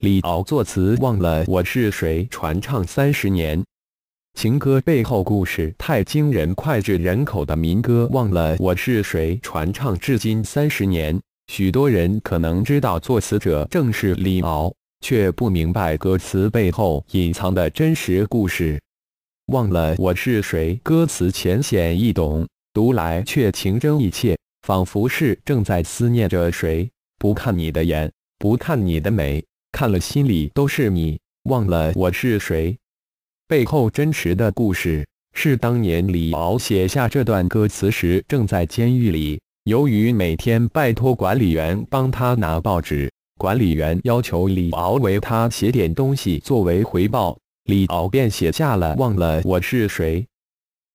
李敖作词，忘了我是谁，传唱三十年。情歌背后故事太惊人，脍炙人口的民歌，忘了我是谁，传唱至今三十年。许多人可能知道作词者正是李敖，却不明白歌词背后隐藏的真实故事。忘了我是谁，歌词浅显易懂，读来却情真意切，仿佛是正在思念着谁。不看你的眼，不看你的美。看了心里都是你，忘了我是谁。背后真实的故事是，当年李敖写下这段歌词时正在监狱里，由于每天拜托管理员帮他拿报纸，管理员要求李敖为他写点东西作为回报，李敖便写下了《忘了我是谁》。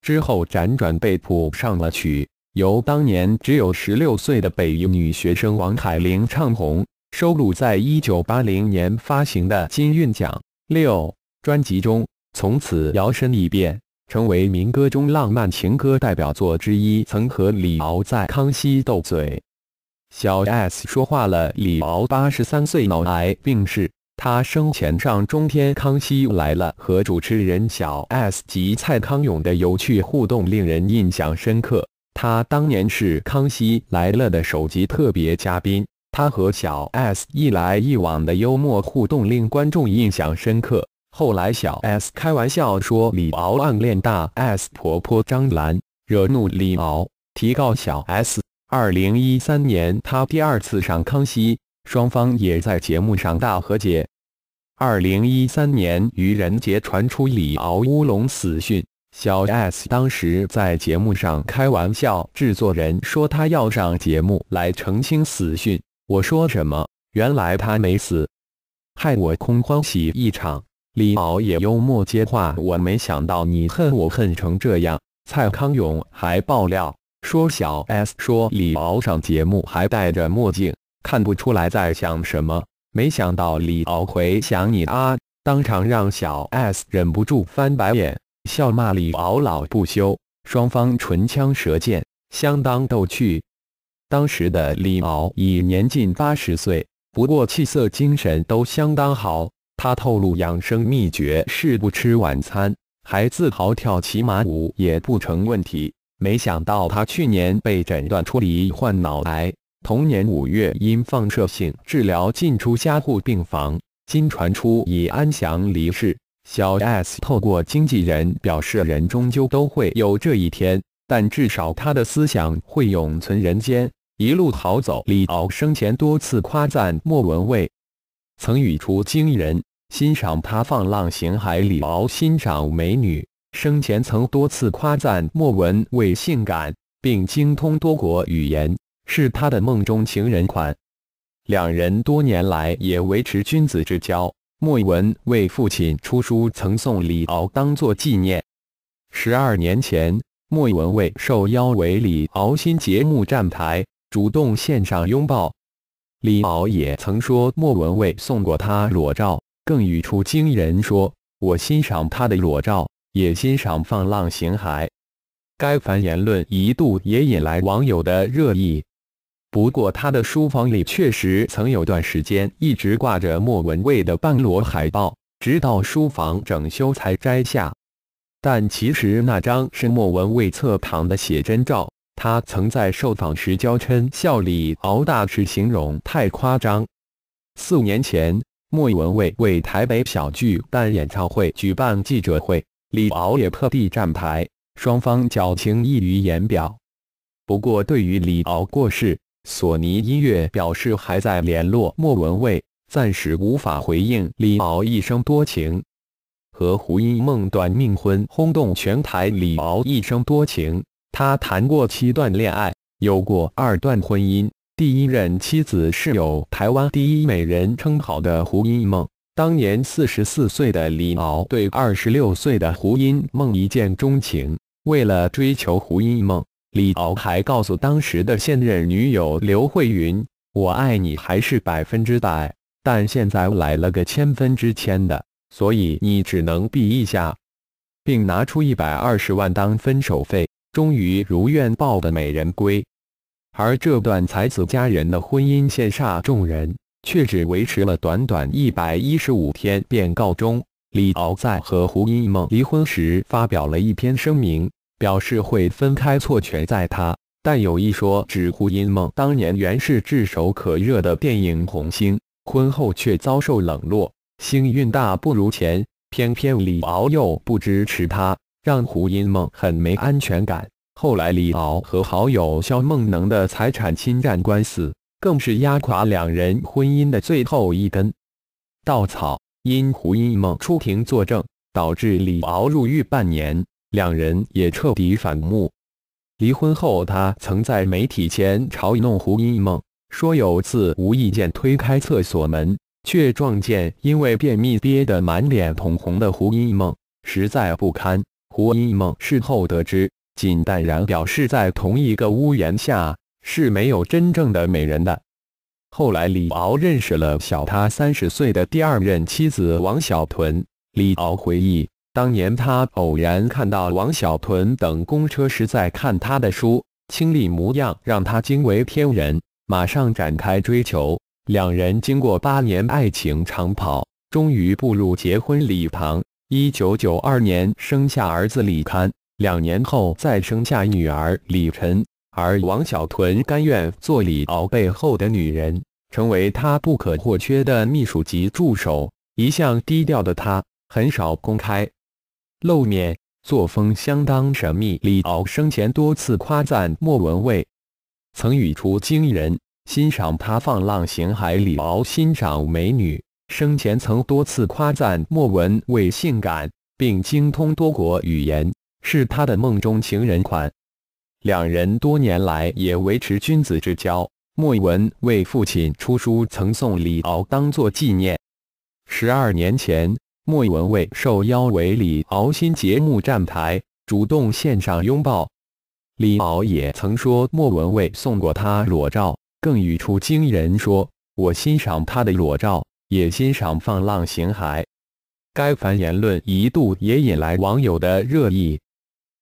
之后辗转被谱上了曲，由当年只有十六岁的北音女学生王凯玲唱红。收录在1980年发行的金韵奖六专辑中，从此摇身一变成为民歌中浪漫情歌代表作之一。曾和李敖在《康熙斗嘴》，小 S 说话了。李敖八十三岁脑癌病逝，他生前上《中天康熙来了》和主持人小 S 及蔡康永的有趣互动令人印象深刻。他当年是《康熙来了》的首集特别嘉宾。他和小 S 一来一往的幽默互动令观众印象深刻。后来，小 S 开玩笑说李敖暗恋大 S 婆婆张兰，惹怒李敖，提告小 S。2013年，他第二次上《康熙》，双方也在节目上大和解。2013年愚人节传出李敖乌龙死讯，小 S 当时在节目上开玩笑，制作人说他要上节目来澄清死讯。我说什么？原来他没死，害我空欢喜一场。李敖也幽默接话：“我没想到你恨我恨成这样。”蔡康永还爆料说，小 S 说李敖上节目还戴着墨镜，看不出来在想什么。没想到李敖回：“想你啊！”当场让小 S 忍不住翻白眼，笑骂李敖老不休。双方唇枪舌剑，相当逗趣。当时的李敖已年近八十岁，不过气色精神都相当好。他透露养生秘诀是不吃晚餐，还自豪跳骑马舞也不成问题。没想到他去年被诊断出罹患脑癌，同年五月因放射性治疗进出加护病房，今传出已安详离世。小 S 透过经纪人表示：“人终究都会有这一天。”但至少他的思想会永存人间。一路逃走，李敖生前多次夸赞莫文蔚，曾语出惊人，欣赏他放浪形骸。李敖欣赏美女，生前曾多次夸赞莫文蔚性感，并精通多国语言，是他的梦中情人款。两人多年来也维持君子之交。莫文蔚父亲出书曾送李敖当做纪念。十二年前。莫文蔚受邀为李敖新节目站台，主动献上拥抱。李敖也曾说莫文蔚送过他裸照，更语出惊人说：“我欣赏他的裸照，也欣赏放浪形骸。”该番言论一度也引来网友的热议。不过他的书房里确实曾有段时间一直挂着莫文蔚的半裸海报，直到书房整修才摘下。但其实那张是莫文蔚侧躺的写真照，她曾在受访时娇嗔笑李敖大只，形容太夸张。四年前，莫文蔚为台北小巨蛋演唱会举办记者会，李敖也特地站台，双方矫情溢于言表。不过，对于李敖过世，索尼音乐表示还在联络莫文蔚，暂时无法回应。李敖一生多情。和胡因梦短命婚轰动全台，李敖一生多情，他谈过七段恋爱，有过二段婚姻。第一任妻子是有台湾第一美人称号的胡因梦，当年四十四岁的李敖对二十六岁的胡因梦一见钟情，为了追求胡因梦，李敖还告诉当时的现任女友刘慧云：“我爱你还是百分之百，但现在来了个千分之千的。”所以你只能避一下，并拿出一百二十万当分手费，终于如愿抱得美人归。而这段才子佳人的婚姻羡煞众人，却只维持了短短一百一十五天便告终。李敖在和胡因梦离婚时发表了一篇声明，表示会分开，错全在他。但有一说，指胡因梦当年原是炙手可热的电影红星，婚后却遭受冷落。幸运大不如前，偏偏李敖又不支持他，让胡因梦很没安全感。后来，李敖和好友萧梦能的财产侵占官司，更是压垮两人婚姻的最后一根稻草。因胡因梦出庭作证，导致李敖入狱半年，两人也彻底反目。离婚后，他曾在媒体前嘲弄胡因梦，说有次无意间推开厕所门。却撞见因为便秘憋得满脸通红的胡一梦，实在不堪。胡一梦事后得知，仅淡然表示在同一个屋檐下是没有真正的美人的。后来，李敖认识了小他三十岁的第二任妻子王小屯。李敖回忆，当年他偶然看到王小屯等公车时在看他的书，清丽模样让他惊为天人，马上展开追求。两人经过八年爱情长跑，终于步入结婚礼堂。一九九二年生下儿子李堪，两年后再生下女儿李晨。而王小屯甘愿做李敖背后的女人，成为他不可或缺的秘书级助手。一向低调的他，很少公开露面，作风相当神秘。李敖生前多次夸赞莫文蔚，曾语出惊人。欣赏他放浪形骸，李敖欣赏美女，生前曾多次夸赞莫文蔚性感，并精通多国语言，是他的梦中情人款。两人多年来也维持君子之交。莫文蔚父亲出书曾送李敖当做纪念。十二年前，莫文蔚受邀为李敖新节目站台，主动献上拥抱。李敖也曾说莫文蔚送过他裸照。更语出惊人，说：“我欣赏他的裸照，也欣赏放浪形骸。”该番言论一度也引来网友的热议。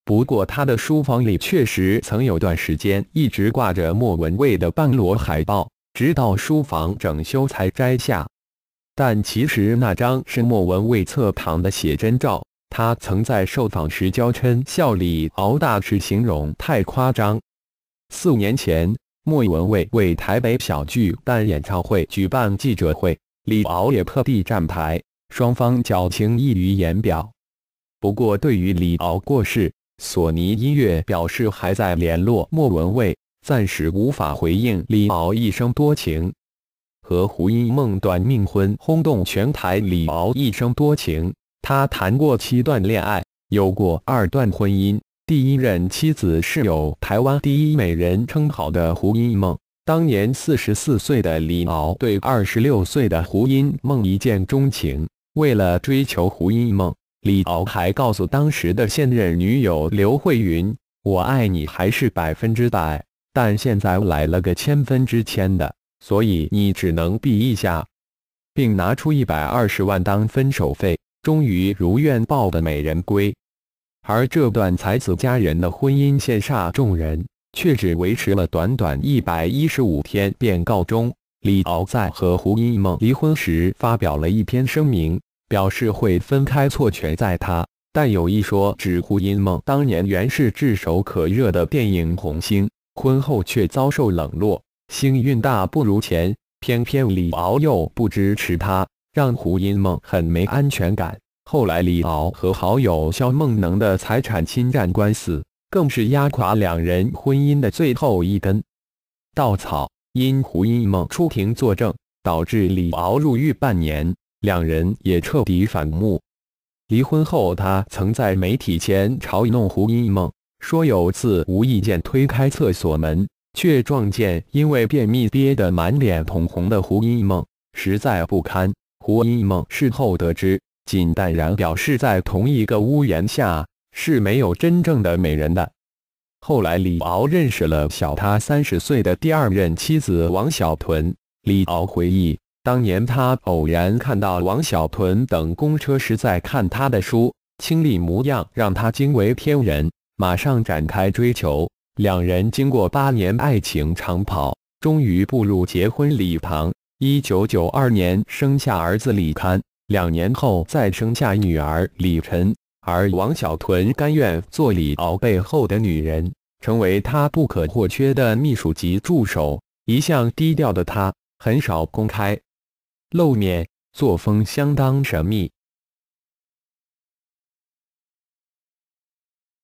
不过，他的书房里确实曾有段时间一直挂着莫文蔚的半裸海报，直到书房整修才摘下。但其实那张是莫文蔚侧躺的写真照。他曾在受访时娇嗔：“笑里熬大是形容太夸张。”四年前。莫文蔚为台北小巨蛋演唱会举办记者会，李敖也特地站台，双方矫情溢于言表。不过，对于李敖过世，索尼音乐表示还在联络莫文蔚，暂时无法回应。李敖一生多情，和胡因梦短命婚轰动全台。李敖一生多情，他谈过七段恋爱，有过二段婚姻。第一任妻子是有“台湾第一美人”称号的胡因梦。当年四十四岁的李敖对二十六岁的胡因梦一见钟情，为了追求胡因梦，李敖还告诉当时的现任女友刘慧云：“我爱你还是百分之百，但现在来了个千分之千的，所以你只能避一下。”并拿出一百二十万当分手费，终于如愿抱得美人归。而这段才子佳人的婚姻羡煞众人，却只维持了短短一百一十五天便告终。李敖在和胡因梦离婚时发表了一篇声明，表示会分开，错全在他。但有一说，指胡因梦当年原是炙手可热的电影红星，婚后却遭受冷落，星运大不如前。偏偏李敖又不支持她，让胡因梦很没安全感。后来，李敖和好友萧梦能的财产侵占官司，更是压垮两人婚姻的最后一根稻草。因胡因梦出庭作证，导致李敖入狱半年，两人也彻底反目。离婚后，他曾在媒体前嘲弄胡因梦，说有次无意间推开厕所门，却撞见因为便秘憋得满脸通红的胡因梦，实在不堪。胡因梦事后得知。仅淡然表示，在同一个屋檐下是没有真正的美人的。后来，李敖认识了小他三十岁的第二任妻子王小屯。李敖回忆，当年他偶然看到王小屯等公车时在看他的书，清丽模样让他惊为天人，马上展开追求。两人经过八年爱情长跑，终于步入结婚礼堂。一九九二年，生下儿子李堪。两年后再生下女儿李晨，而王小屯甘愿做李敖背后的女人，成为他不可或缺的秘书级助手。一向低调的他，很少公开露面，作风相当神秘。